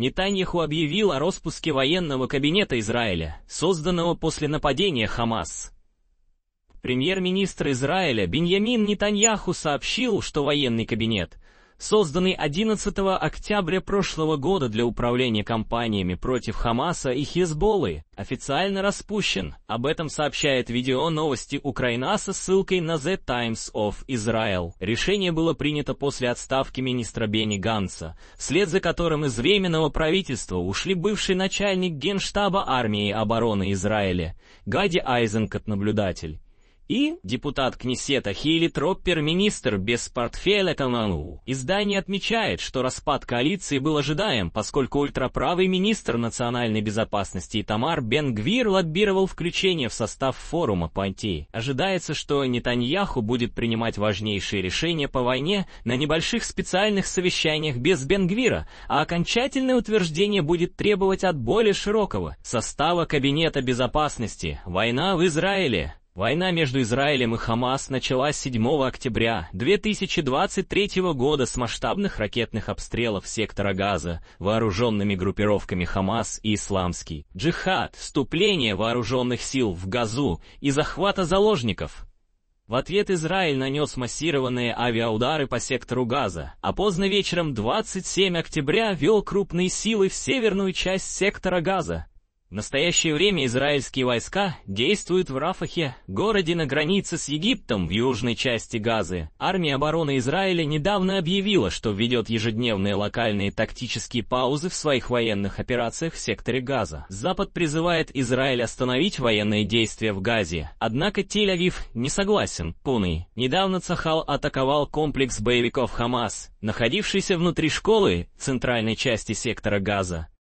Нетаньяху объявил о распуске военного кабинета Израиля, созданного после нападения Хамас. Премьер-министр Израиля Беньямин Нетаньяху сообщил, что военный кабинет – созданный 11 октября прошлого года для управления компаниями против Хамаса и Хизболлы, официально распущен. Об этом сообщает видео новости Украина со ссылкой на The Times of Israel. Решение было принято после отставки министра Бенни Ганса, вслед за которым из Временного правительства ушли бывший начальник Генштаба армии обороны Израиля Гади Айзенкот-наблюдатель и депутат Кнесета Хилли Троппер, министр без портфеля Канану. Издание отмечает, что распад коалиции был ожидаем, поскольку ультраправый министр национальной безопасности Тамар Бенгвир гвир лоббировал включение в состав форума по анти. Ожидается, что Нетаньяху будет принимать важнейшие решения по войне на небольших специальных совещаниях без Бенгвира, а окончательное утверждение будет требовать от более широкого состава Кабинета безопасности «Война в Израиле» Война между Израилем и Хамас началась 7 октября 2023 года с масштабных ракетных обстрелов сектора Газа вооруженными группировками Хамас и Исламский джихад, вступление вооруженных сил в Газу и захвата заложников. В ответ Израиль нанес массированные авиаудары по сектору Газа, а поздно вечером 27 октября вел крупные силы в северную часть сектора Газа, в настоящее время израильские войска действуют в Рафахе, городе на границе с Египтом в южной части Газы. Армия обороны Израиля недавно объявила, что ведет ежедневные локальные тактические паузы в своих военных операциях в секторе Газа. Запад призывает Израиль остановить военные действия в Газе, однако Тель-Авив не согласен. Пуны. Недавно Цахал атаковал комплекс боевиков Хамас, находившийся внутри школы, центральной части сектора Газа.